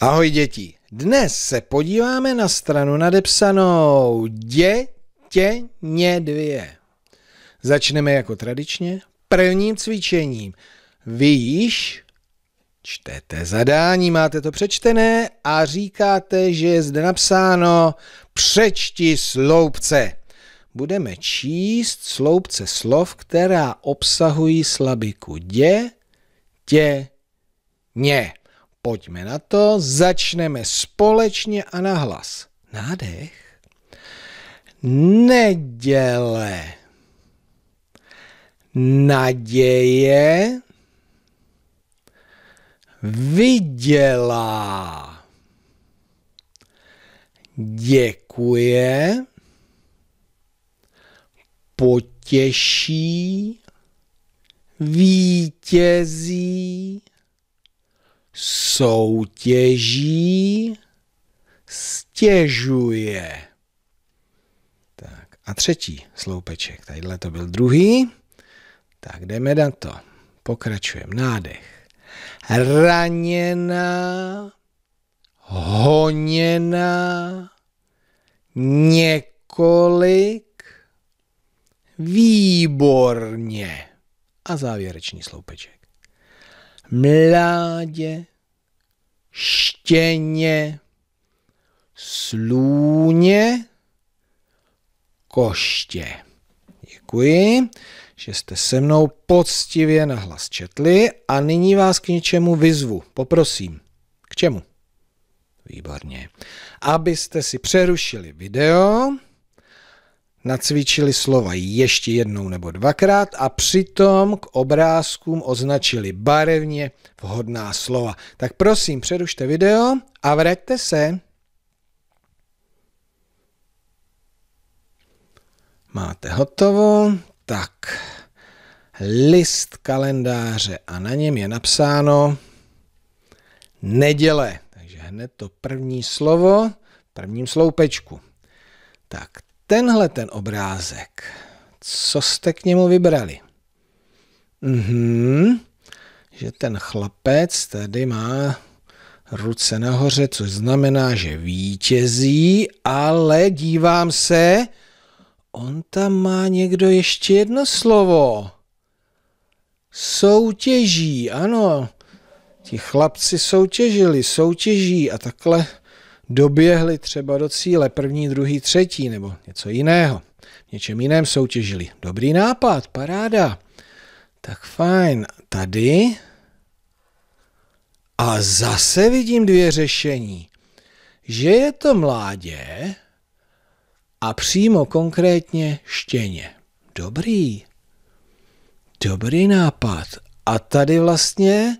Ahoj děti, dnes se podíváme na stranu nadepsanou dětěně dvě. Začneme jako tradičně prvním cvičením. Vy již čtete zadání, máte to přečtené a říkáte, že je zde napsáno přečti sloupce. Budeme číst sloupce slov, která obsahují slabiku dě, tě, ně. Pojďme na to, začneme společně a nahlas. Nádech. Neděle. Naděje. Viděla. Děkuje. Potěší. Vítězí soutěží, stěžuje. Tak a třetí sloupeček, tadyhle to byl druhý. Tak jdeme na to. Pokračujeme. Nádech. Raněná, honěná, několik, výborně. A závěrečný sloupeček mládě, štěně, slůně, koště. Děkuji, že jste se mnou poctivě nahlas četli a nyní vás k něčemu vyzvu. Poprosím. K čemu? Výborně. Abyste si přerušili video nacvičili slova ještě jednou nebo dvakrát a přitom k obrázkům označili barevně vhodná slova. Tak prosím, přerušte video a vraťte se. Máte hotovo. Tak, list kalendáře a na něm je napsáno neděle. Takže hned to první slovo v prvním sloupečku. Tak, tenhle ten obrázek, co jste k němu vybrali? Mhm, že ten chlapec tady má ruce nahoře, což znamená, že vítězí, ale dívám se, on tam má někdo ještě jedno slovo. Soutěží, ano. Ti chlapci soutěžili, soutěží a takhle doběhli třeba do cíle první, druhý, třetí nebo něco jiného. V něčem jiném soutěžili. Dobrý nápad, paráda. Tak fajn, tady. A zase vidím dvě řešení. Že je to mládě a přímo konkrétně štěně. Dobrý. Dobrý nápad. A tady vlastně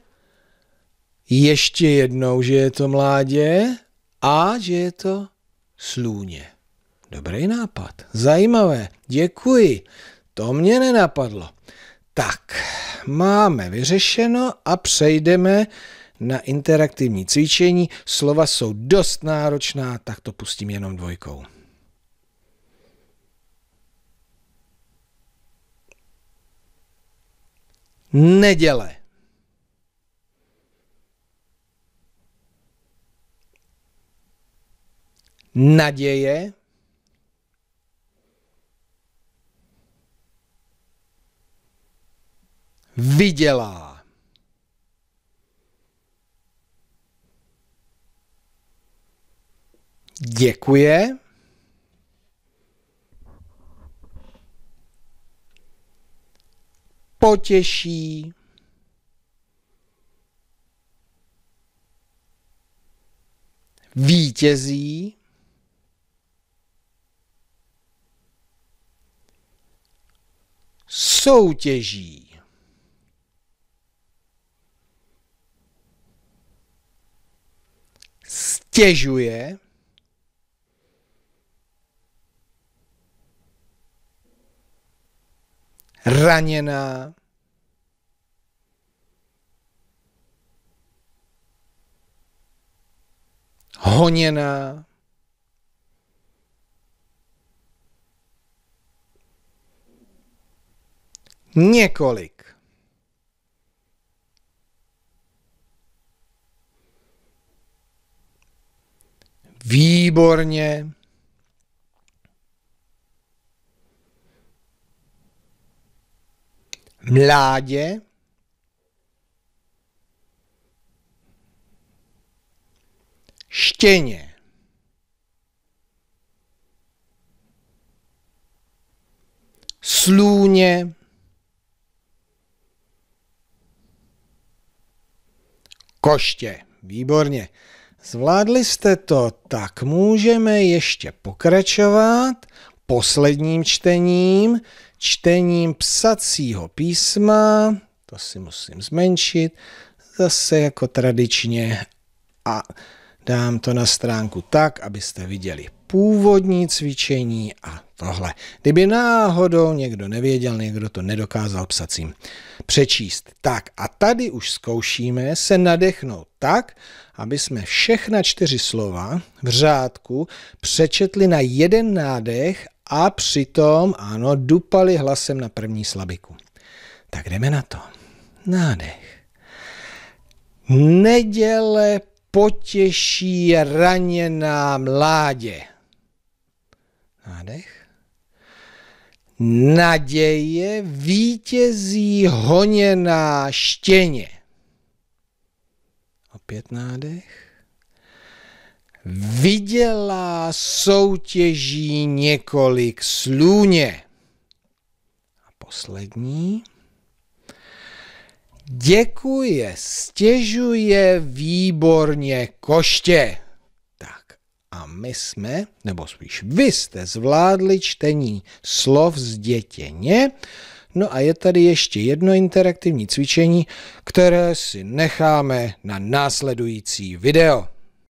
ještě jednou, že je to mládě a že je to slůně. Dobrý nápad. Zajímavé. Děkuji. To mě nenapadlo. Tak, máme vyřešeno a přejdeme na interaktivní cvičení. Slova jsou dost náročná, tak to pustím jenom dvojkou. Neděle. naděje, vydělá. Děkuje. Potěší. Vítězí. soutěží. Stěžuje. Raněná. Honěná. Několik. Výborně. Mládě. Štěně. Slůně. koště. Výborně. Zvládli jste to, tak můžeme ještě pokračovat posledním čtením, čtením psacího písma, to si musím zmenšit, zase jako tradičně a dám to na stránku tak, abyste viděli původní cvičení a tohle. Kdyby náhodou někdo nevěděl, někdo to nedokázal psacím přečíst. Tak a tady už zkoušíme se nadechnout tak, aby jsme všechna čtyři slova v řádku přečetli na jeden nádech a přitom, ano, dupali hlasem na první slabiku. Tak jdeme na to. Nádech. Neděle potěší raněná mládě nádech. Naděje vítězí honěná štěně. Opět nádech. Viděla soutěží několik slůně. A poslední. Děkuje, stěžuje výborně koště a my jsme, nebo spíš vy jste zvládli čtení slov z dětěně. No a je tady ještě jedno interaktivní cvičení, které si necháme na následující video.